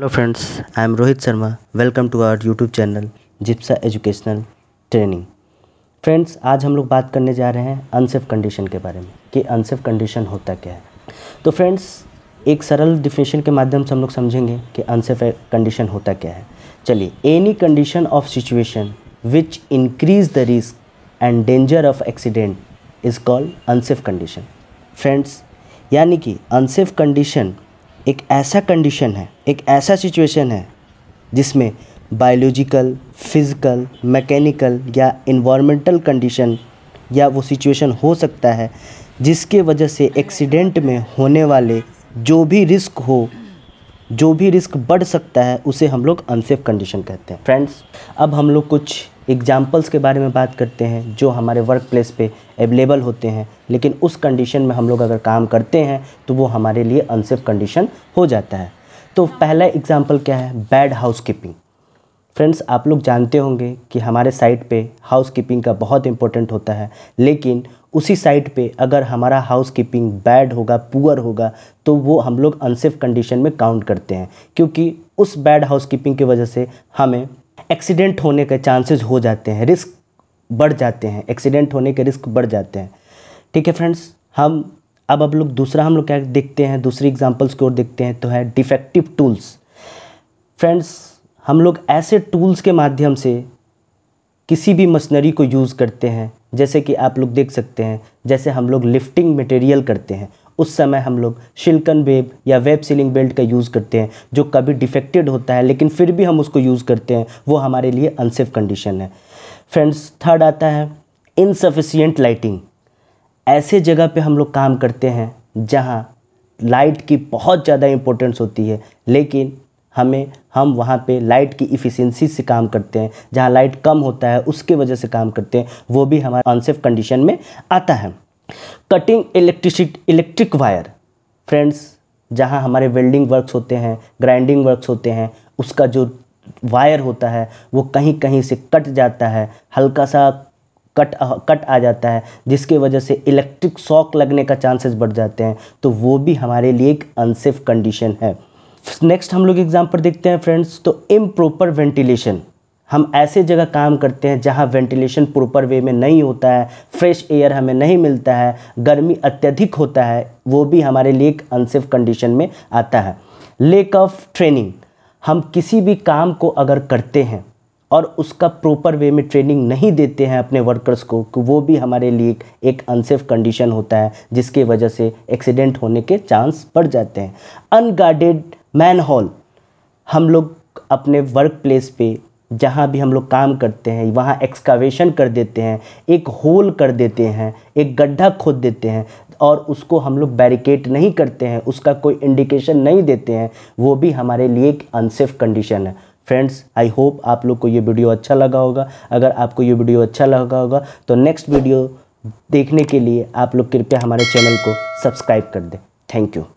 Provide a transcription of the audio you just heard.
hello friends I am Rohit Sharma welcome to our YouTube channel जिप्सा educational training friends आज हम लोग बात करने जा रहे हैं अनसेफ कंडीशन के बारे में कि अनसेफ कंडीशन होता क्या है तो फ्रेंड्स एक सरल डिफिनेशन के माध्यम से हम लोग समझेंगे कि अनसेफ कंडीशन होता क्या है चलिए any condition of situation which increase the risk and danger of accident is called unsafe condition friends यानी कि अनसेफ कंडीशन एक ऐसा कंडीशन है एक ऐसा सिचुएशन है जिसमें बायोलॉजिकल फिज़िकल मैकेनिकल या इन्वामेंटल कंडीशन या वो सिचुएशन हो सकता है जिसके वजह से एक्सीडेंट में होने वाले जो भी रिस्क हो जो भी रिस्क बढ़ सकता है उसे हम लोग अनसेफ कंडीशन कहते हैं फ्रेंड्स अब हम लोग कुछ एग्जाम्पल्स के बारे में बात करते हैं जो हमारे वर्क प्लेस पर अवेलेबल होते हैं लेकिन उस कंडीशन में हम लोग अगर काम करते हैं तो वो हमारे लिए अनसेफ कंडीशन हो जाता है तो पहला एग्ज़ाम्पल क्या है बैड हाउस कीपिंग फ्रेंड्स आप लोग जानते होंगे कि हमारे साइट पे हाउस कीपिंग का बहुत इंपॉर्टेंट होता है लेकिन उसी साइट पे अगर हमारा हाउस कीपिंग बैड होगा पुअर होगा तो वो हम लोग अनसेफ कंडीशन में काउंट करते हैं क्योंकि उस बैड हाउस कीपिंग की वजह से हमें एक्सीडेंट होने के चांसेस हो जाते हैं रिस्क बढ़ जाते हैं एक्सीडेंट होने के रिस्क बढ़ जाते हैं ठीक है फ्रेंड्स हम अब अब लोग दूसरा हम लोग क्या देखते हैं दूसरी एग्जांपल्स की ओर देखते हैं तो है डिफेक्टिव टूल्स फ्रेंड्स हम लोग ऐसे टूल्स के माध्यम से किसी भी मशीनरी को यूज़ करते हैं जैसे कि आप लोग देख सकते हैं जैसे हम लोग लिफ्टिंग मटेरियल करते हैं उस समय हम लोग शिल्कन वेब या वेब सीलिंग बेल्ट का यूज़ करते हैं जो कभी डिफेक्टेड होता है लेकिन फिर भी हम उसको यूज़ करते हैं वो हमारे लिए अनसेफ कंडीशन है फ्रेंड्स थर्ड आता है इनसफिशियंट लाइटिंग ऐसे जगह पे हम लोग काम करते हैं जहाँ लाइट की बहुत ज़्यादा इम्पोर्टेंस होती है लेकिन हमें हम वहाँ पे लाइट की इफ़िशेंसी से काम करते हैं जहाँ लाइट कम होता है उसके वजह से काम करते हैं वो भी हमारे अनसेफ कंडीशन में आता है cutting electricity electric wire friends जहाँ हमारे वेल्डिंग वर्क्स होते हैं ग्राइंडिंग वर्क्स होते हैं उसका जो वायर होता है वो कहीं कहीं से कट जाता है हल्का सा कट कट आ जाता है जिसके वजह से इलेक्ट्रिक शॉक लगने का चांसेस बढ़ जाते हैं तो वो भी हमारे लिए एक अनसेफ कंडीशन है नेक्स्ट हम लोग एग्जाम्पल देखते हैं फ्रेंड्स तो इम्प्रॉपर वेंटिलेशन हम ऐसे जगह काम करते हैं जहाँ वेंटिलेशन प्रॉपर वे में नहीं होता है फ्रेश एयर हमें नहीं मिलता है गर्मी अत्यधिक होता है वो भी हमारे लिए एक अनसेफ कंडीशन में आता है लेक ऑफ ट्रेनिंग हम किसी भी काम को अगर करते हैं और उसका प्रॉपर वे में ट्रेनिंग नहीं देते हैं अपने वर्कर्स को कि तो वो भी हमारे लिए एक अनसेफ कंडीशन होता है जिसके वजह से एक्सीडेंट होने के चांस बढ़ जाते हैं अनगार्डेड मैन हॉल हम लोग अपने वर्क प्लेस पे जहाँ भी हम लोग काम करते हैं वहाँ एक्सकावेशन कर देते हैं एक होल कर देते हैं एक गड्ढा खोद देते हैं और उसको हम लोग बैरिकेट नहीं करते हैं उसका कोई इंडिकेशन नहीं देते हैं वो भी हमारे लिए एक अनसेफ कंडीशन है फ्रेंड्स आई होप आप लोग को ये वीडियो अच्छा लगा होगा अगर आपको ये वीडियो अच्छा लगा होगा तो नेक्स्ट वीडियो देखने के लिए आप लोग कृपया हमारे चैनल को सब्सक्राइब कर दें थैंक यू